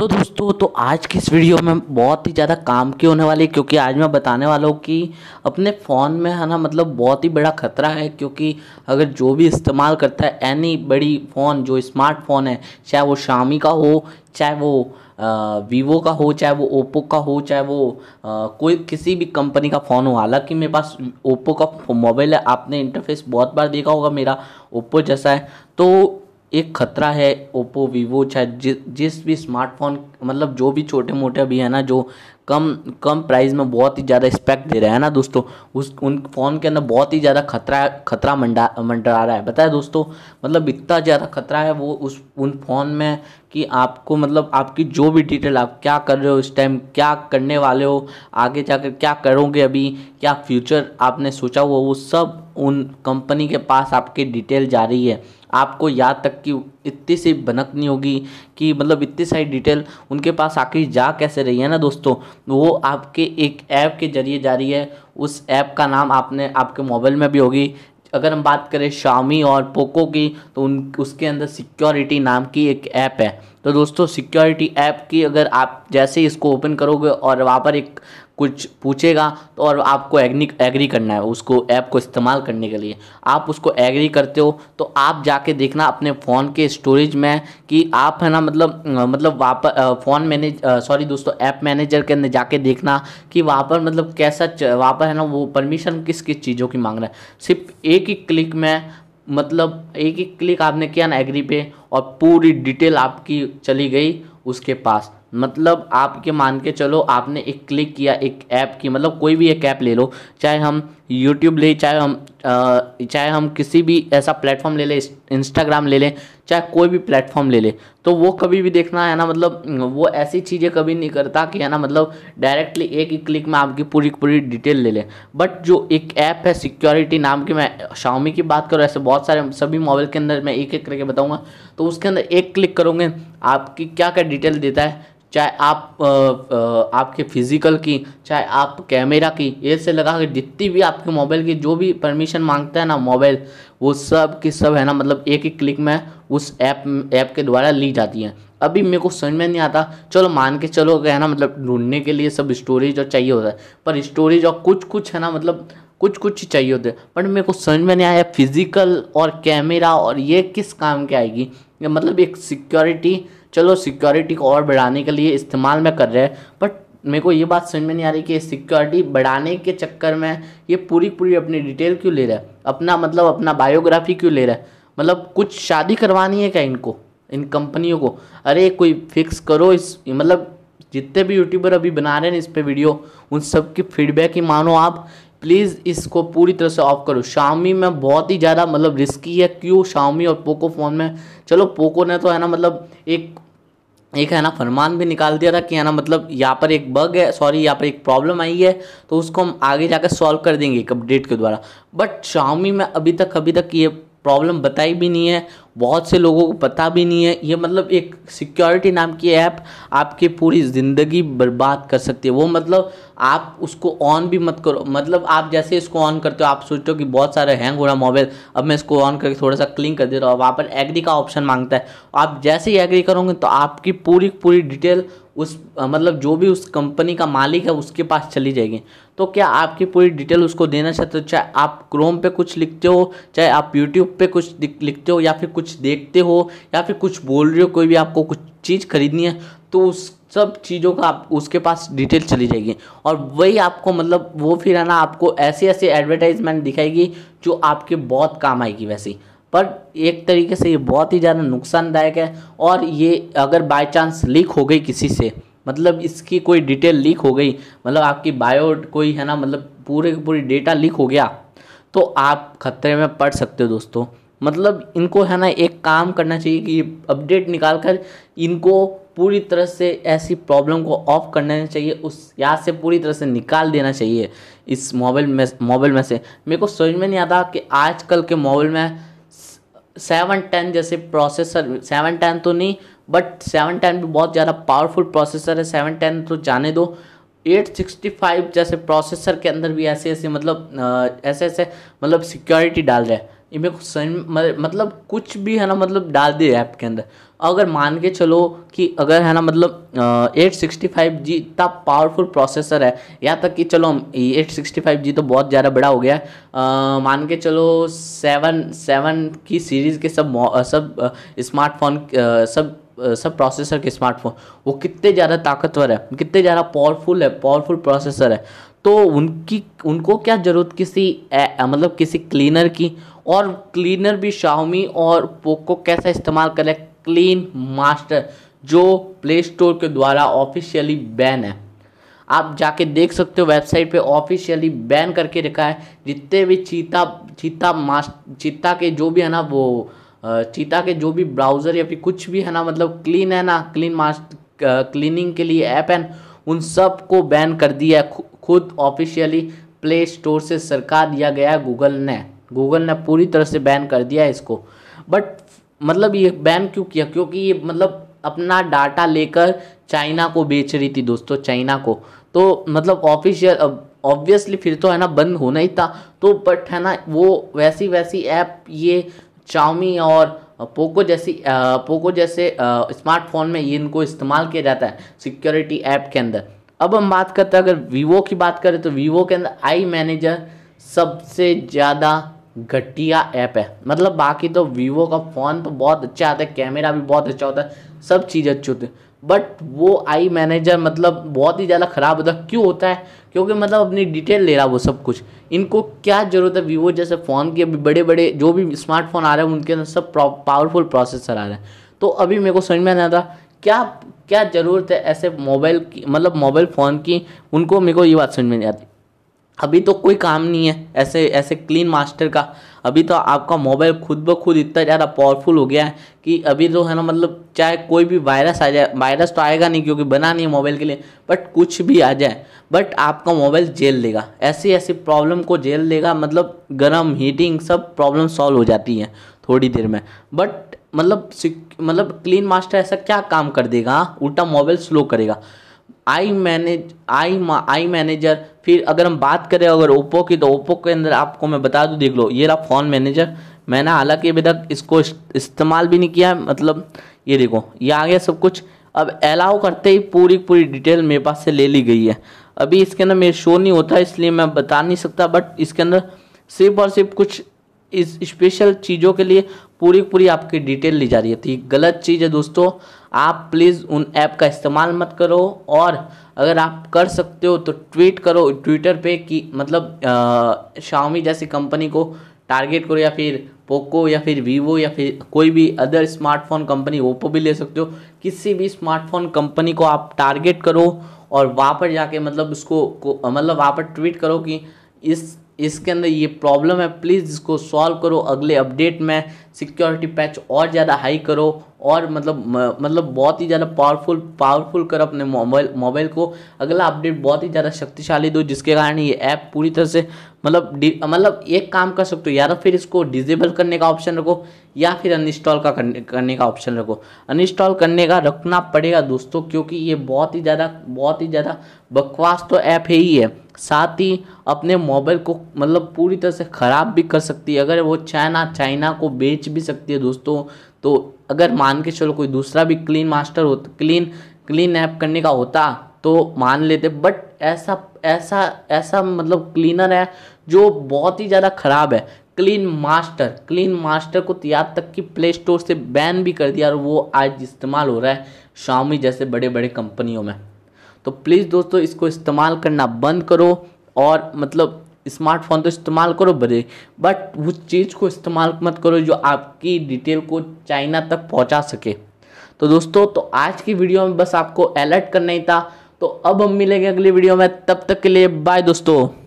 तो दोस्तों तो आज की इस वीडियो में बहुत ही ज़्यादा काम की होने वाली है क्योंकि आज मैं बताने वाला हूँ कि अपने फ़ोन में है ना मतलब बहुत ही बड़ा खतरा है क्योंकि अगर जो भी इस्तेमाल करता है एनी बड़ी फ़ोन जो स्मार्टफोन है चाहे वो शामी का हो चाहे वो वीवो का हो चाहे वो ओप्पो का हो चाहे वो आ, कोई किसी भी कंपनी का फ़ोन हो हालांकि मेरे पास ओप्पो का मोबाइल है आपने इंटरफेस बहुत बार देखा होगा मेरा ओप्पो जैसा है तो एक खतरा है ओप्पो वीवो चाहे जिस जिस भी स्मार्टफोन मतलब जो भी छोटे मोटे अभी है ना जो कम कम प्राइस में बहुत ही ज़्यादा स्पेक्ट दे रहा है ना दोस्तों उस उन फ़ोन के अंदर बहुत ही ज़्यादा खतरा खतरा मंडा मंडरा रहा है बताया दोस्तों मतलब इतना ज़्यादा खतरा है वो उस उन फ़ोन में कि आपको मतलब आपकी जो भी डिटेल आप क्या कर रहे हो इस टाइम क्या करने वाले हो आगे जाकर क्या करोगे अभी क्या फ्यूचर आपने सोचा हुआ वो सब उन कंपनी के पास आपकी डिटेल जा रही है आपको यहाँ तक कि इतनी सी भनक नहीं होगी कि मतलब इतनी सारी डिटेल उनके पास आखिर जा कैसे रही है ना दोस्तों वो आपके एक ऐप के ज़रिए जा रही है उस ऐप का नाम आपने आपके मोबाइल में भी होगी अगर हम बात करें शामी और पोको की तो उन उसके अंदर सिक्योरिटी नाम की एक ऐप है तो दोस्तों सिक्योरिटी ऐप की अगर आप जैसे इसको ओपन करोगे और वहाँ पर एक कुछ पूछेगा तो और आपको एग्नी एग्री करना है उसको ऐप को इस्तेमाल करने के लिए आप उसको एग्री करते हो तो आप जाके देखना अपने फ़ोन के स्टोरेज में कि आप है ना मतलब मतलब वापस फ़ोन मैनेज सॉरी दोस्तों ऐप मैनेजर के अंदर जाके देखना कि वहाँ पर मतलब कैसा वहाँ पर है ना वो परमिशन किस किस चीज़ों की मांग रहा है सिर्फ एक ही क्लिक में मतलब एक ही क्लिक आपने किया ना एग्री पे और पूरी डिटेल आपकी चली गई उसके पास मतलब आपके मान के चलो आपने एक क्लिक किया एक ऐप की मतलब कोई भी एक ऐप ले लो चाहे हम यूट्यूब ले चाहे हम आ, चाहे हम किसी भी ऐसा प्लेटफॉर्म ले लें इंस्टाग्राम ले लें चाहे कोई भी प्लेटफॉर्म ले लें तो वो कभी भी देखना है ना मतलब वो ऐसी चीज़ें कभी नहीं करता कि है ना मतलब डायरेक्टली एक ही क्लिक में आपकी पूरी पूरी डिटेल ले लें बट जो एक ऐप है सिक्योरिटी नाम की मैं शाओमी की बात करूँ ऐसे बहुत सारे सभी मोबाइल के अंदर मैं एक एक करके बताऊँगा तो उसके अंदर एक क्लिक करोगे आपकी क्या क्या डिटेल देता है चाहे आप आ, आ, आपके फिज़िकल की चाहे आप कैमरा की ये से लगा के जितनी भी आपके मोबाइल की जो भी परमिशन मांगता है ना मोबाइल वो सब की सब है ना मतलब एक ही क्लिक में उस ऐप ऐप के द्वारा ली जाती है अभी मेरे को समझ में नहीं आता चलो मान के चलो है ना मतलब ढूंढने के लिए सब स्टोरेज और चाहिए होता है पर स्टोरेज और कुछ कुछ है ना मतलब कुछ कुछ चाहिए होते बट मेरे को समझ में नहीं आया फिज़िकल और कैमरा और ये किस काम के आएगी मतलब एक सिक्योरिटी चलो सिक्योरिटी को और बढ़ाने के लिए इस्तेमाल में कर रहे हैं बट मेरे को ये बात समझ में नहीं आ रही कि सिक्योरिटी बढ़ाने के चक्कर में ये पूरी पूरी अपनी डिटेल क्यों ले रहा है अपना मतलब अपना बायोग्राफी क्यों ले रहा है मतलब कुछ शादी करवानी है क्या इनको इन कंपनियों को अरे कोई फिक्स करो इस मतलब जितने भी यूट्यूबर अभी बना रहे हैं इस पर वीडियो उन सब की फीडबैक ही मानो आप प्लीज़ इसको पूरी तरह से ऑफ करो शामी में बहुत ही ज़्यादा मतलब रिस्की है क्यों शामी और पोको फ़ोन में चलो पोको ने तो है ना मतलब एक एक है ना फरमान भी निकाल दिया था कि है ना मतलब यहाँ पर एक बग है सॉरी यहाँ पर एक प्रॉब्लम आई है तो उसको हम आगे जाकर सॉल्व कर देंगे एक अपडेट के द्वारा बट शामी में अभी तक अभी तक ये प्रॉब्लम बताई भी नहीं है बहुत से लोगों को पता भी नहीं है ये मतलब एक सिक्योरिटी नाम की ऐप आपकी पूरी ज़िंदगी बर्बाद कर सकती है वो मतलब आप उसको ऑन भी मत करो मतलब आप जैसे इसको ऑन करते हो आप सोचते हो कि बहुत सारा हैंग हो रहा है मोबाइल अब मैं इसको ऑन करके थोड़ा सा क्लिन कर दे रहा हूँ वहाँ पर एग्री का ऑप्शन मांगता है आप जैसे ही एग्री करोगे तो आपकी पूरी पूरी डिटेल उस मतलब जो भी उस कंपनी का मालिक है उसके पास चली जाएगी तो क्या आपकी पूरी डिटेल उसको देना चाहते हो चाहे आप क्रोम पे कुछ लिखते हो चाहे आप यूट्यूब पे कुछ लिखते हो या फिर कुछ देखते हो या फिर कुछ बोल रहे हो कोई भी आपको कुछ चीज़ खरीदनी है तो उस सब चीज़ों का आप उसके पास डिटेल चली जाएगी और वही आपको मतलब वो फिर है ना आपको ऐसी ऐसी एडवर्टाइजमेंट दिखाएगी जो आपके बहुत काम आएगी वैसी पर एक तरीके से ये बहुत ही ज़्यादा नुकसानदायक है और ये अगर बाय चांस लीक हो गई किसी से मतलब इसकी कोई डिटेल लीक हो गई मतलब आपकी बायो कोई है ना मतलब पूरे पूरी डेटा लीक हो गया तो आप खतरे में पड़ सकते हो दोस्तों मतलब इनको है ना एक काम करना चाहिए कि अपडेट निकाल कर इनको पूरी तरह से ऐसी प्रॉब्लम को ऑफ करना चाहिए उस याद से पूरी तरह से निकाल देना चाहिए इस मोबाइल में मोबाइल में से मेरे को समझ में नहीं आता कि आजकल के मोबाइल में सेवन टेन जैसे प्रोसेसर सेवन टेन तो नहीं बट सेवन टेन भी बहुत ज़्यादा पावरफुल प्रोसेसर है सेवन टेन तो जाने दो एट सिक्सटी फाइव जैसे प्रोसेसर के अंदर भी ऐसे ऐसे मतलब ऐसे ऐसे मतलब सिक्योरिटी डाल रहा है इनमें कुछ मतलब कुछ भी है ना मतलब डाल दिए ऐप के अंदर अगर मान के चलो कि अगर है ना मतलब एट सिक्सटी फाइव जी इतना पावरफुल प्रोसेसर है यहाँ तक कि चलो एट सिक्सटी फाइव जी तो बहुत ज़्यादा बड़ा हो गया है मान के चलो सेवन सेवन की सीरीज़ के सब सब स्मार्टफोन सब सब प्रोसेसर के स्मार्टफोन वो कितने ज़्यादा ताकतवर है कितने ज़्यादा पावरफुल है पावरफुल प्रोसेसर है तो उनकी उनको क्या ज़रूरत किसी ए, मतलब किसी क्लीनर की और क्लीनर भी शाओमी और पोको कैसा इस्तेमाल करें क्लीन मास्टर जो प्ले स्टोर के द्वारा ऑफिशियली बैन है आप जाके देख सकते हो वेबसाइट पे ऑफिशियली बैन करके रखा है जितने भी चीता चीता मास्ट चीता के जो भी है ना वो चीता के जो भी ब्राउज़र या फिर कुछ भी है ना मतलब क्लीन है ना क्लीन मास्ट क्लीनिंग के लिए ऐप है उन सब को बैन कर दिया है खुद ऑफिशियली प्ले स्टोर से सरकार दिया गया है गूगल ने गूगल ने पूरी तरह से बैन कर दिया है इसको बट मतलब ये बैन क्यों किया क्योंकि ये मतलब अपना डाटा लेकर चाइना को बेच रही थी दोस्तों चाइना को तो मतलब ऑफिशियल ऑब्वियसली फिर तो है ना बंद होना ही था तो बट है ना वो वैसी वैसी ऐप ये चाउमी और पोको जैसी आ, पोको जैसे स्मार्टफोन में ये इनको इस्तेमाल किया जाता है सिक्योरिटी ऐप के अंदर अब हम बात करते हैं अगर वीवो की बात करें तो वीवो के अंदर आई मैनेजर सबसे ज़्यादा घटिया ऐप है मतलब बाकी तो वीवो का फ़ोन तो बहुत अच्छा आता है कैमरा भी बहुत अच्छा होता है सब चीज़ अच्छी होती है बट वो आई मैनेजर मतलब बहुत ही ज़्यादा ख़राब होता है क्यों होता है क्योंकि मतलब अपनी डिटेल ले रहा वो सब कुछ इनको क्या ज़रूरत है वीवो जैसे फ़ोन की अभी बड़े बड़े जो भी स्मार्टफोन आ रहे हैं उनके अंदर सब पावरफुल प्रोसेसर आ रहे हैं तो अभी मेरे को समझ में नहीं आता क्या क्या ज़रूरत है ऐसे मोबाइल की मतलब मोबाइल फ़ोन की उनको मेरे को ये बात समझ में नहीं आती अभी तो कोई काम नहीं है ऐसे ऐसे क्लीन मास्टर का अभी तो आपका मोबाइल खुद ब खुद इतना ज़्यादा पावरफुल हो गया है कि अभी जो तो है ना मतलब चाहे कोई भी वायरस आ जाए वायरस तो आएगा नहीं क्योंकि बना नहीं है मोबाइल के लिए बट कुछ भी आ जाए बट आपका मोबाइल जेल लेगा ऐसी ऐसी प्रॉब्लम को जेल लेगा मतलब गर्म हीटिंग सब प्रॉब्लम सॉल्व हो जाती है थोड़ी देर में बट मतलब मतलब क्लीन मास्टर ऐसा क्या काम कर देगा हाँ? उल्टा मोबाइल स्लो करेगा I manage I I manager फिर अगर हम बात करें अगर ओप्पो की तो ओप्पो के अंदर आपको मैं बता दूँ देख लो ये रहा फ़ोन मैनेजर मैंने हालांकि अभी तक इसको इस्तेमाल भी नहीं किया मतलब ये देखो ये आ गया सब कुछ अब अलाउ करते ही पूरी पूरी डिटेल मेरे पास से ले ली गई है अभी इसके अंदर मेरे शो नहीं होता इसलिए मैं बता नहीं सकता बट इसके अंदर सिर्फ और सिर्फ कुछ इस स्पेशल चीज़ों के लिए पूरी पूरी आपकी डिटेल ली जा रही है तो ये गलत चीज़ है दोस्तों आप प्लीज़ उन ऐप का इस्तेमाल मत करो और अगर आप कर सकते हो तो ट्वीट करो ट्विटर पे कि मतलब शाओमी जैसी कंपनी को टारगेट करो या फिर पोको या फिर वीवो या फिर कोई भी अदर स्मार्टफोन कंपनी ओप्पो भी ले सकते हो किसी भी स्मार्टफोन कंपनी को आप टारगेट करो और वहाँ पर जाके मतलब उसको मतलब वहाँ पर ट्वीट करो कि इस इसके अंदर ये प्रॉब्लम है प्लीज़ इसको सॉल्व करो अगले अपडेट में सिक्योरिटी पैच और ज़्यादा हाई करो और मतलब मतलब बहुत ही ज़्यादा पावरफुल पावरफुल कर अपने मोबाइल मोबाइल को अगला अपडेट बहुत ही ज़्यादा शक्तिशाली दो जिसके कारण ये ऐप पूरी तरह से मतलब मतलब एक काम कर सकते हो या तो फिर इसको डिजेबल करने का ऑप्शन रखो या फिर अनइंस्टॉल का करने करने का ऑप्शन रखो अनइंस्टॉल करने का रखना पड़ेगा दोस्तों क्योंकि ये बहुत ही ज़्यादा बहुत ही ज़्यादा बकवास तो ऐप है ही है साथ ही अपने मोबाइल को मतलब पूरी तरह से ख़राब भी कर सकती है अगर वो चाइना चाइना को बेच भी सकती है दोस्तों तो अगर मान के चलो कोई दूसरा भी क्लीन मास्टर हो क्लीन क्लीन ऐप करने का होता तो मान लेते बट ऐसा ऐसा ऐसा मतलब क्लीनर है जो बहुत ही ज़्यादा ख़राब है क्लीन मास्टर क्लीन मास्टर को तो यहाँ तक कि प्ले स्टोर से बैन भी कर दिया और वो आज इस्तेमाल हो रहा है शामी जैसे बड़े बड़े कंपनियों में तो प्लीज़ दोस्तों इसको इस्तेमाल करना बंद करो और मतलब स्मार्टफोन तो इस्तेमाल करो बड़े बट उस चीज़ को इस्तेमाल मत करो जो आपकी डिटेल को चाइना तक पहुंचा सके तो दोस्तों तो आज की वीडियो में बस आपको अलर्ट करना ही था तो अब हम मिलेंगे अगली वीडियो में तब तक के लिए बाय दोस्तों